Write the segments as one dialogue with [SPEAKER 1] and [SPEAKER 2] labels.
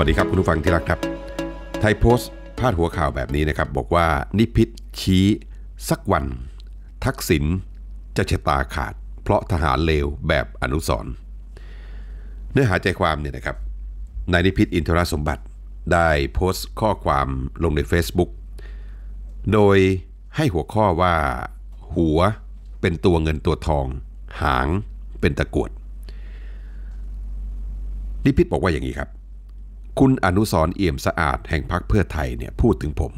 [SPEAKER 1] วัสดีครับ คุณผู้ฟังที่รักครับ ไทยโพสต์พาดหัวข่าวแบบนี้นะครับ บอกว่านิพิษชี้สักวันทักษิณจะชะตาขาด เพราะทหารเลวแบบอนุสรเนื้อหาใจความเนี่ยนะครับนายนิพิษอินทรสมบัติ ได้โพสต์ข้อความลงใน Facebook โดยให้หัวข้อว่า หัวเป็นตัวเงินตัวทอง หาง เป็นตะกวด นิพิษบอกว่าอย่างนี้ครับคุณอนุสรเอี่ยมสะอาดแห่งพรรคเพื่อไทยเนี่ยพูดถึงผม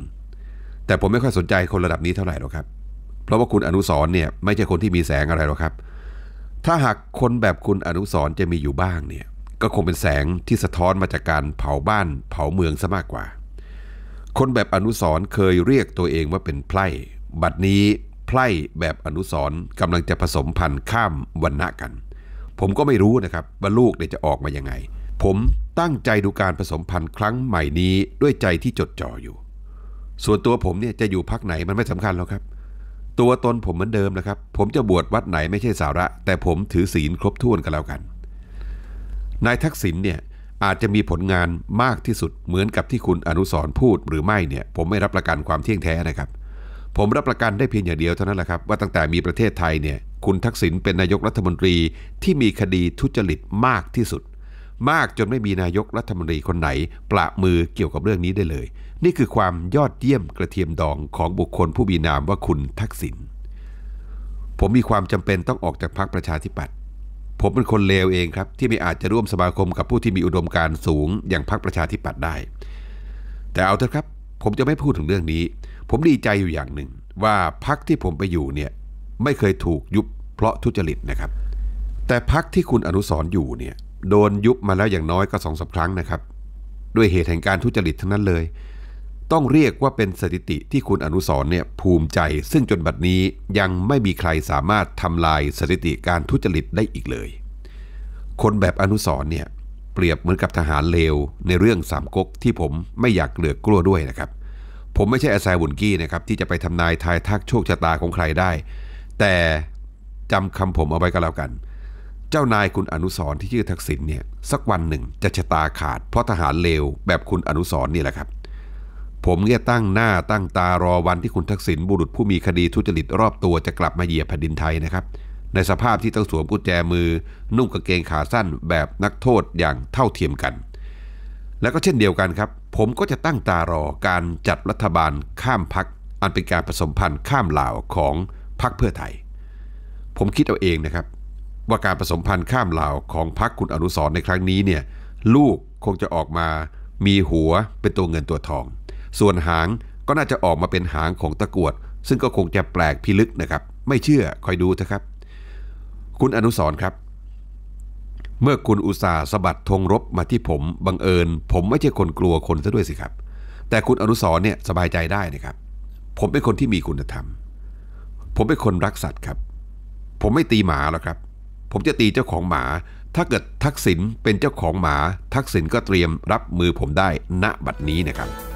[SPEAKER 1] แต่ผมไม่ค่อยสนใจคนระดับนี้เท่าไหร่หรอกครับเพราะว่าคุณอนุสรเนี่ยไม่ใช่คนที่มีแสงอะไรหรอกครับ ถ้าหากคนแบบคุณอนุสรจะมีอยู่บ้างเนี่ยก็คงเป็นแสงที่สะท้อนมาจากการเผาบ้านเผาเมืองซะมากกว่า คนแบบอนุสรเคยเรียกตัวเองว่าเป็นไพร่บัดนี้ไพร่แบบอนุสรกำลังจะผสมพันธุ์ข้ามวันณะกัน ผมก็ไม่รู้นะครับว่าลูกเนี่ยจะออกมายังไงผม ตั้งใจดูการผสมพันธุ์ครั้งใหม่นี้ด้วยใจที่จดจ่ออยู่ ส่วนตัวผมเนี่ยจะอยู่พักไหนมันไม่สำคัญหรอกครับ ตัวตนผมเหมือนเดิมนะครับ ผมจะบวชวัดไหนไม่ใช่สาระ แต่ผมถือศีลครบถ้วนกันแล้วกัน นายทักษิณเนี่ย อาจจะมีผลงานมากที่สุดเหมือนกับที่คุณอนุสรพูดหรือไม่เนี่ยผมไม่รับประกันความเที่ยงแท้นะครับ ผมรับประกันได้เพียงอย่างเดียวเท่านั้นแหละครับ ว่าตั้งแต่มีประเทศไทยเนี่ยคุณทักษิณเป็นนายกรัฐมนตรีที่มีคดีทุจริตมากที่สุดมากจนไม่มีนายกรัฐมนตรีคนไหนประมือเกี่ยวกับเรื่องนี้ได้เลย นี่คือความยอดเยี่ยมกระเทียมดองของบุคคลผู้มีนามว่าคุณทักษิณผมมีความจำเป็นต้องออกจากพรรคประชาธิปัตย์ผมเป็นคนเลวเองครับ ที่ไม่อาจจะร่วมสมาคมกับผู้ที่มีอุดมการณ์สูง อย่างพรรคประชาธิปัตย์ได้ แต่เอาเถอะครับผมจะไม่พูดถึงเรื่องนี้ ผมดีใจอยู่อย่างหนึ่ง ว่าพรรคที่ผมไปอยู่เนี่ยไม่เคยถูกยุบเพราะทุจริตนะครับ แต่พรรคที่คุณอนุสรอยู่เนี่ยโดนยุบมาแล้วอย่างน้อยก็สองสาครั้งนะครับ ด้วยเหตุแห่งการทุจริตทั้งนั้นเลย ต้องเรียกว่าเป็นสถิติที่คุณอนุสรเนี่ยภูมิใจ ซึ่งจนบัดนี้ยังไม่มีใครสามารถทำลายสถิติการทุจริตได้อีกเลย คนแบบอนุสรเนี่ยเปรียบเหมือนกับทหารเลวในเรื่องสามก๊กที่ผมไม่อยากเหลือกลัวด้วยนะครับ ผมไม่ใช่อาศายบุญกี้นะครับที่จะไปทำนายทายทักโชคชะตาของใครได้ แต่จำคำผมเอาไว้ก็แล้วกันเจ้านายคุณอนุสรที่ชื่อทักษิณเนี่ยสักวันหนึ่งจะชะตาขาดเพราะทหารเลวแบบคุณอนุสรนี่แหละครับ ผมเนี่ยตั้งหน้าตั้งตารอวันที่คุณทักษิณบุรุษผู้มีคดีทุจริตรอบตัวจะกลับมาเหยียบแผ่นดินไทยนะครับ ในสภาพที่ต้องสวมกุญแจมือนุ่งกางเกงขาสั้นแบบนักโทษอย่างเท่าเทียมกัน และก็เช่นเดียวกันครับ ผมก็จะตั้งตารอการจัดรัฐบาลข้ามพักอันเป็นการผสมพันธ์ข้ามเหล่าของพักเพื่อไทย ผมคิดเอาเองนะครับว่าการผสมพันธุ์ข้ามเหล่าของพรรคคุณอนุสรในครั้งนี้เนี่ย ลูกคงจะออกมามีหัวเป็นตัวเงินตัวทอง ส่วนหางก็น่าจะออกมาเป็นหางของตะกวด ซึ่งก็คงจะแปลกพิลึกนะครับ ไม่เชื่อคอยดูเถอะครับ คุณอนุสรครับ เมื่อคุณอุตสาสะบัดธงรบมาที่ผม บังเอิญ ผมไม่ใช่คนกลัวคนซะด้วยสิครับ แต่คุณอนุสรเนี่ยสบายใจได้นะครับ ผมเป็นคนที่มีคุณธรรม ผมเป็นคนรักสัตว์ครับ ผมไม่ตีหมาหรอกครับผมจะตีเจ้าของหมา ถ้าเกิดทักษิณเป็นเจ้าของหมา ทักษิณก็เตรียมรับมือผมได้ณบัดนี้นะครับ